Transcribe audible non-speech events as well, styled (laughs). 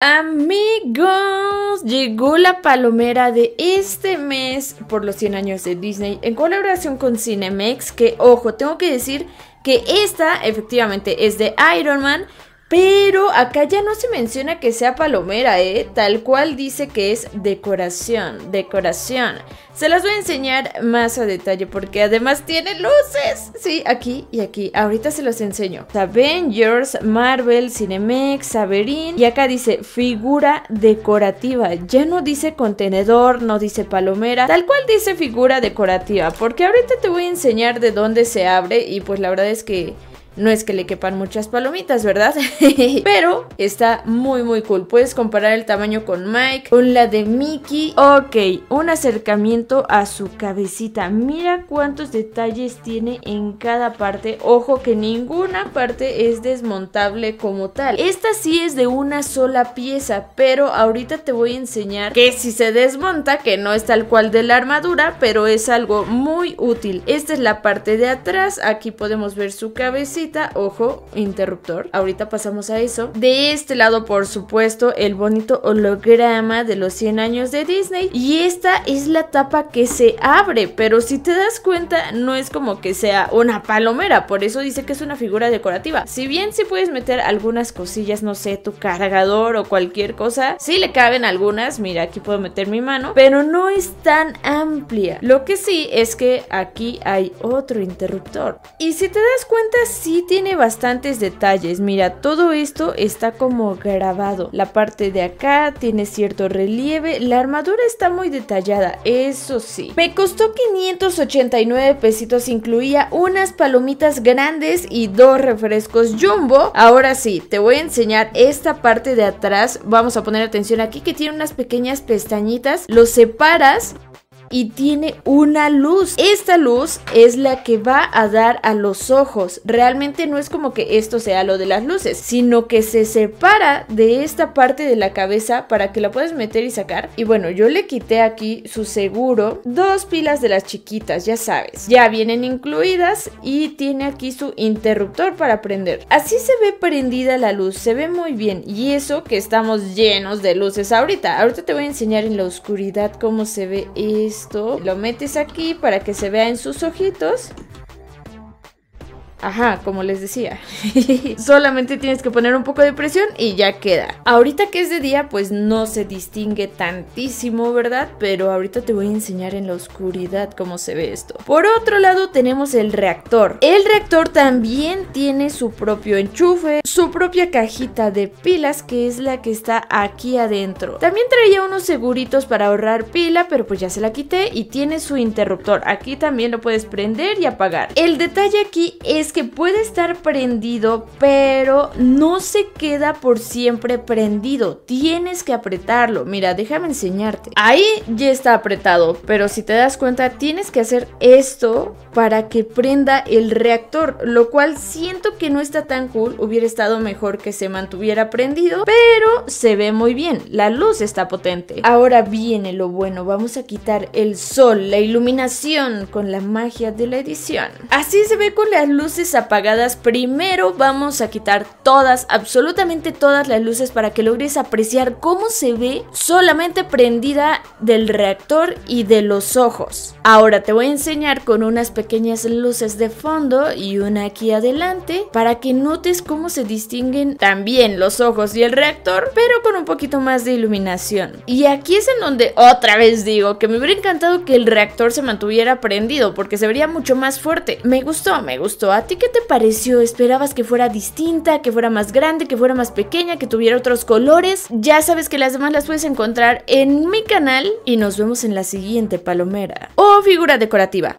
Amigos, llegó la palomera de este mes por los 100 años de Disney en colaboración con Cinemex, que ojo, tengo que decir que esta efectivamente es de Iron Man, pero acá ya no se menciona que sea palomera, ¿eh? Tal cual dice que es decoración, decoración. Se las voy a enseñar más a detalle porque además tiene luces. Sí, aquí y aquí. Ahorita se los enseño. Avengers, Marvel, Cinemex, Saberín. Y acá dice figura decorativa. Ya no dice contenedor, no dice palomera. Tal cual dice figura decorativa. Porque ahorita te voy a enseñar de dónde se abre y pues la verdad es que... No es que le quepan muchas palomitas, ¿verdad? (laughs) Pero está muy muy cool. Puedes comparar el tamaño con Mike, con la de Mickey. Ok, un acercamiento a su cabecita. Mira cuántos detalles tiene en cada parte. Ojo que ninguna parte es desmontable como tal. Esta sí es de una sola pieza, pero ahorita te voy a enseñar que si se desmonta, que no es tal cual de la armadura, pero es algo muy útil. Esta es la parte de atrás. Aquí podemos ver su cabecita ojo, interruptor, ahorita pasamos a eso. De este lado, por supuesto, el bonito holograma de los 100 años de Disney. Y esta es la tapa que se abre, pero si te das cuenta, no es como que sea una palomera, por eso dice que es una figura decorativa. Si bien si puedes meter algunas cosillas, no sé, tu cargador o cualquier cosa, sí le caben algunas, mira, aquí puedo meter mi mano, pero no es tan amplia. Lo que sí es que aquí hay otro interruptor. Y si te das cuenta, sí tiene bastantes detalles. Mira, todo esto está como grabado. La parte de acá tiene cierto relieve. La armadura está muy detallada, eso sí. Me costó 589 pesitos. Incluía unas palomitas grandes y dos refrescos jumbo. Ahora sí, te voy a enseñar esta parte de atrás. Vamos a poner atención aquí que tiene unas pequeñas pestañitas. Lo separas y tiene una luz. Esta luz es la que va a dar a los ojos. Realmente no es como que esto sea lo de las luces, sino que se separa de esta parte de la cabeza para que la puedas meter y sacar. Y bueno, yo le quité aquí su seguro, dos pilas de las chiquitas, ya sabes. Ya vienen incluidas y tiene aquí su interruptor para prender. Así se ve prendida la luz, se ve muy bien. Y eso que estamos llenos de luces ahorita. Ahorita te voy a enseñar en la oscuridad cómo se ve esto esto, lo metes aquí para que se vea en sus ojitos Ajá, como les decía. (laughs) Solamente tienes que poner un poco de presión y ya queda. Ahorita que es de día, pues no se distingue tantísimo, ¿verdad? Pero ahorita te voy a enseñar en la oscuridad cómo se ve esto. Por otro lado, tenemos el reactor. El reactor también tiene su propio enchufe, su propia cajita de pilas, que es la que está aquí adentro. También traía unos seguritos para ahorrar pila, pero pues ya se la quité y tiene su interruptor. Aquí también lo puedes prender y apagar. El detalle aquí es que puede estar prendido, pero no se queda por siempre prendido. Tienes que apretarlo. Mira, déjame enseñarte. Ahí ya está apretado, pero si te das cuenta, tienes que hacer esto para que prenda el reactor, lo cual siento que no está tan cool. Hubiera estado mejor que se mantuviera prendido, pero se ve muy bien. La luz está potente. Ahora viene lo bueno. Vamos a quitar el sol, la iluminación con la magia de la edición. Así se ve con las luces apagadas, primero vamos a quitar todas, absolutamente todas las luces para que logres apreciar cómo se ve solamente prendida del reactor y de los ojos. Ahora te voy a enseñar con unas pequeñas luces de fondo y una aquí adelante para que notes cómo se distinguen también los ojos y el reactor, pero con un poquito más de iluminación. Y aquí es en donde otra vez digo que me hubiera encantado que el reactor se mantuviera prendido porque se vería mucho más fuerte. Me gustó, me gustó. A ti qué te pareció? ¿Esperabas que fuera distinta, que fuera más grande, que fuera más pequeña, que tuviera otros colores? Ya sabes que las demás las puedes encontrar en mi canal y nos vemos en la siguiente palomera o oh, figura decorativa.